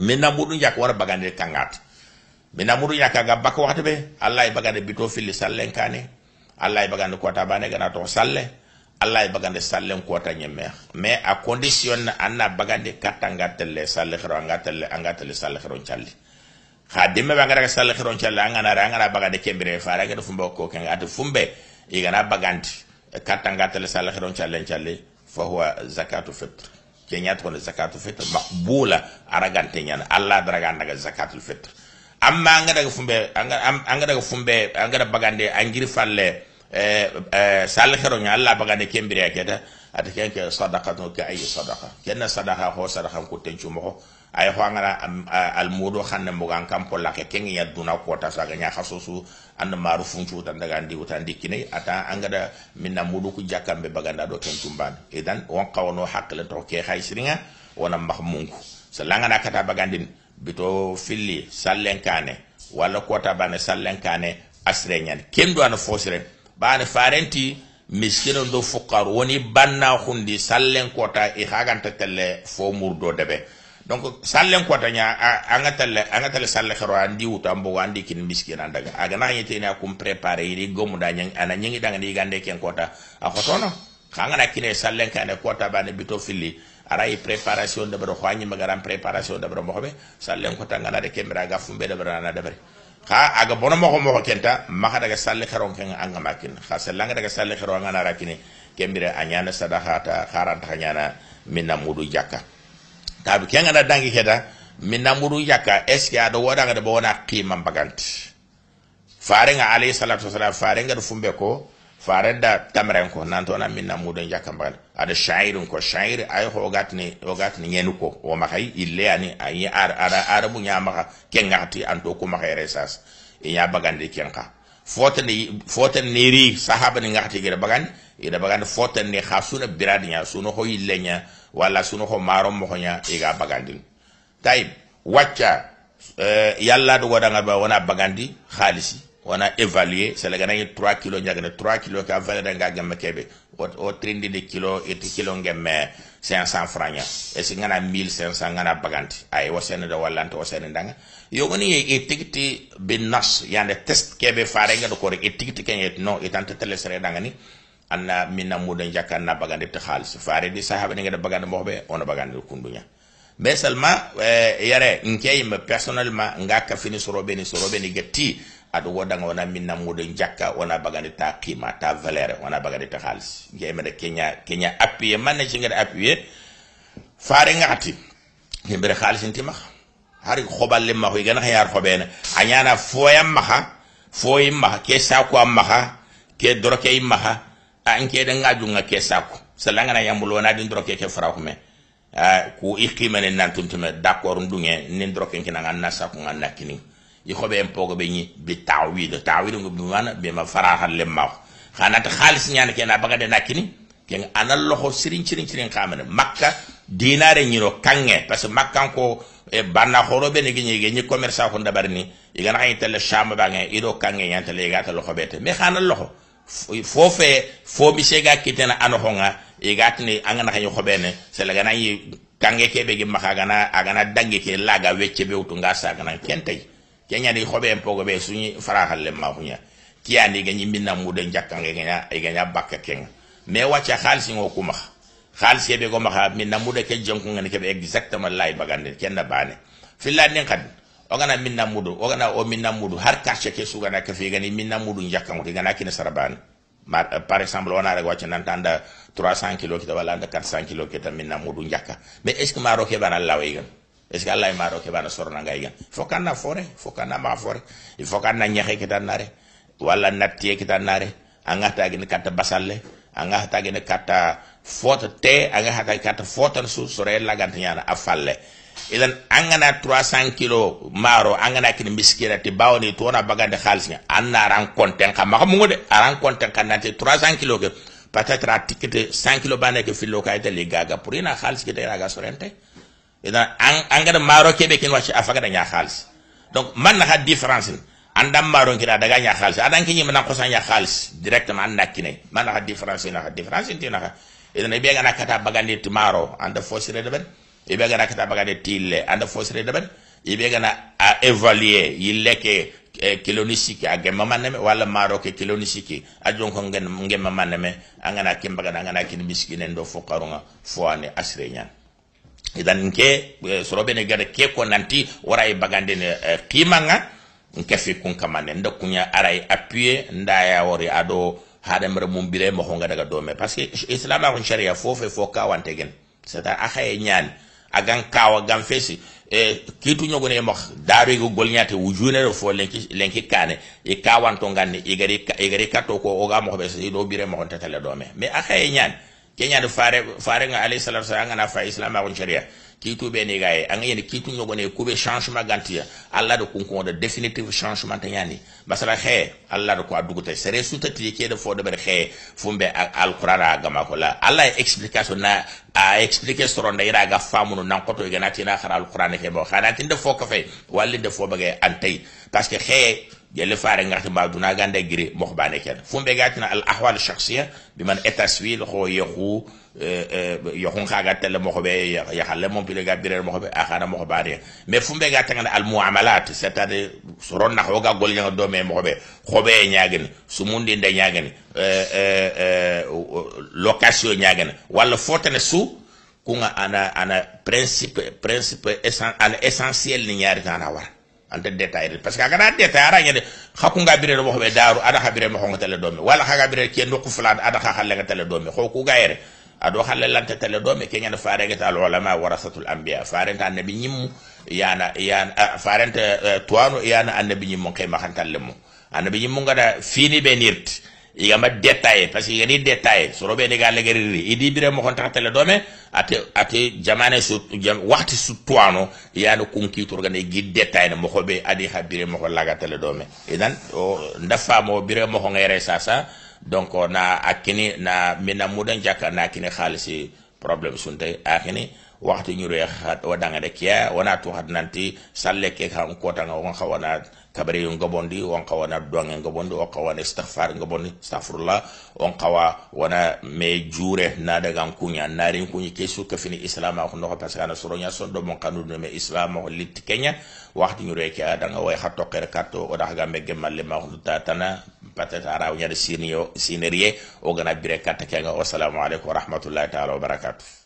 minna muɗum yaka wara bagande kangata minna muɗum yaka ga baka wakati ɓe allah e bagande bito filli sallen kane allah e bagande kota bane gana to salle allah e bagande sallen kota ñemme mais a condition na anna bagande katta anga telle salle xero anga telle anga telle salle xero calli xa dimme ɓe angaraga salle xero calli angana re angana bagande kembire fare angede fumbe ko kenga ati fumbe igana bagandi katta anga telle salle xero callen calli fa huwa zakatu fitre keñat kono zakatul fitr maqbula aragan ñana allah daraga daga zakatul fitr amma anga daga fumbe anga daga fumbe anga daga bagande angiri falle eh, eh, salhero allah bagande kembiri aketa ata ken ke sadakatun ke ayi sadaka kenna sadaka ho sadaka ko tencu mo ay ho ngara almudo xanne mo gan kam polla ke ken ya duna ko ta saga nya khasusu an marufun cu tan daga ndi utan dikine ata angada minna mudu ku jakambe baganda do tencu ban idan won qawno haqqle to ke khaysringa wona mahmunku salangana kata bagandin bito filli sallenkane wala kota bane sallenkane asre kendo ana fosre bane farenti miskinon do fukar woni banna hundi sallen kota e haganta telle fo murdo debe donc sallen kota nya anga telle anga telle salle kharo andi wuta mbo andi kin miskin andaga aga na yete na kum prepare yi gomu da nyang ana nyangi danga ni gande ken kota a khotono kanga na kine sallen kota bane bito fili ara i préparation de bro khwani magaram preparation de bro mohobe sallen kota ngana de kemra ga fumbe de bro na de bro ha aga bono mo mo kenta maka daga salle kharon kan anga makin ha sellanga daga salle kharon anga narakini kembira anyana sadaha ta kharan ta nyana minna mudu jakka tabi kenga na dangi keda minna mudu jakka eske ado wada ga bona qima mbaganti farenga alayhi salatu wasalam farenga fumbe ko fareda tamren ko nanto na minna mudon yakambal ada shairun ko shair ay ho gatni o gatni nyenu ko o makai ille ani ay ar ara arabu nyama ka kengati anto ko makere sas ya bagande kenka fotani fotan neri sahaba ni ngati gira bagan ida bagan fotan ni khasuna biradinya suno ho illenya wala suno ho marom mo honya iga bagandin tayib wacca eh, yalla do wadanga ba wana bagandi khalisi On a évalué kilos ganañi 3 kilo gagné 3 kilo ka o kilo et kilo gemme 500 franc et si 1500 gana baganti aye wo senede walante wo sene ndanga yo ye e tigiti be nas yande test keɓe farenga ɗo kore e tigiti keñe non itante tele sere danga ni anna minna muɗo jakka na bagande te haalis faredi sahaɓe ne gede bagande on kundunya mais seulement yare personnellement nga kafini getti adu woɗaga wana minna nammuɗo njaka wana bagani ta qima ta valeur wana bagani ta haalis jeymeɗa keña appuyer appuyé manne cingede ya? appuyé faare gati yimɓeɗa haalisintimaha hari hoɓalle maha igana hayar hoɓene a ñana foyan maha foyin maha ke sako a maha ke doroke i maha an ngaju nga ke sako salangana di droke ke me ah, ku ne nantum tuma d'accord ne droke ngi na sako nga nakini ihoɓe en pogo be ñi bi tawido tawido ngo dum wana ma farahal lemmaho hanata haalis ñana kena nakini nakkini ken ana loho sirin sirin sirin khamene makka dinare ñino kange parce que ko e banna horoɓe ne guiñi gueñi commerçant ko ndabar ni igana hayi telle chamba bange iɗo kange ta loxo bete me khana loho fofé fo misega kitena anohonga igatini angana hayi hoɓene sele ganayi kange kebe gi makha agana agana dangue ke laga wecce ɓewtu nga sa ganan kentay kenyani xobe pogo be suñi faraxal le ma xuña kiyani ga ñi minna mu de jakkange ganya ay e ganya bakka ken me wacha khalsi ngo kuma khalsi be go maha minna mu de ke jonku ngani ke be exactement lay bagande ken na bane fillan nin kad o gana minna mudu o gana o minna mudu har kache ke su gana ke fe gani minna mudu jakkango de gana kina sarabane Ma, eh, par exemple wona daga wacce nan tanda 300 kilo kita wala anda 400 kilo kita minna mudu jakka mais est ce que maro e bana laway gan est ce que allah e maaro keɓano sornanga yigan fo fore fo mafore, ifokana fore il nare walla nattiye kita nare a ŋahatagini kata basalle a ŋahatagini kata fota te a ŋahatagi katta fotan su sore laganta ñana a falle idan 300 kilo maro an gana kini miskira ti bawni to na bagande khalsi an na ran konten ka maka mungo de ran konten kan nante 300 kilo ke peut-être tikete kilo bane ke filo ka ite le gaga pour ke ina ga sorente idan an an ga maro be kin washi afaga da nya khalis donc man na had difference andam maro da daga nya khalis adan kinyi man ko san nya khalis directement an nakine man na had difference na had difference tina idan be ga na kata bagande maro anda force da ben e be ga na kata bagande tille anda force da ben e be ga na a evaluer yilleke kiloni siki a gemma manneme walla maro ke kiloni siki a jon ko na me angana ga angana kin miskinen do fokarunga fo ane asre idan nke eh, sorobe ne gare ke ko nanti wara e bagande ne kimanga eh, nke fi kun kamane nda kunya ara e appuyer nda ya wori ado hadamre mum bire mo honga daga do me parce que islam akun sharia fofe fo ka wante gen c'est à akhaye nyaan agan kawa gan fesi e kitu ne mo daru go golñate wujune ro fo lenki lenki kane e ka kawanto ngande igari igari kato ko ga mo be do bire mo hontata le do me mais akhaye nyaan keñaade faare faarenga alayhi salatu wasalam angana fa islamaxun sharia kiitu ɓene gaye anga yene kiitu ñogone kube changement gantiya allah do de définitive changement ta ñani masala xee allah do ko a duguta sere sutati keɗe fo ɗoɓere xee fumɓe alqurana a gama ko la allah e explication na a expliqué soronda ira ga famunu nan koto ganatina xara alqurana e ke mo xanatinde fo ko fe wallinde fo ɓage antay parce que xee جل فارن غاخ ما دونا غاندا غري مخ باني كان فوم بيغاتنا الاحوال الشخصيه بمن التسويل خو يخو يخون خاغا تل مخبي يا خال مون بي لغا بير مخ اخانا مخ باري مي فوم بيغاتنا المعاملات ستاد سرون نخو غا غول نيا دو مي مخ بي خو بي نياغن سوموندي ندا نياغن لوكاسيون نياغن ولا فوتنا سو كون انا انا برينسيپ برينسيپ اسان ان اسانسييل ñaari tan وار anta détail parce que agana détail ara xaku nga bire no hobe daru ada habire mo honga tele domi wala xaga bire ke no kufulan ada ha halle ga tele domi xoku ku gayere ado halle lante tele domi ke ngene faare ga tal ulama warasatul anbiya faare nga nabi ñim yana yana faare nga tuano yana annabi ñim mo kay ma xantal lemu annabi ñim mo nga da fini benirti igama detaye par ce que soro detaye soroɓe ndiga legeriri idi bire mokon taxatele dome ate ate jamane su jam, waxti su tuwano yaani tour gane gi detayne moxoɓe adi xa bire moxo lagatele dome idan o mo bire re sasa donc na akini na mina mudan jaka na akini xaalisi problème sunte akini wakati ñuro ya khat wa danga de kya wana tu hat nanti salle ke kan ko tanga on khawana kabari yon gobondi on khawana donge gobondi on khawana istighfar gobondi astaghfirullah on khawa wana me jure na daga kunya narin kunyi kesu ka fini islam ko no parce que na soronya son do mon kanu me islam ko lit kenya wakati ñuro ya danga way khatto ker katto o da ga me gemalle ma ko tatana peut-être araw ñade sinio sinerie o gana bire katta kenga assalamu alaikum wa rahmatullahi ta'ala wa barakatuh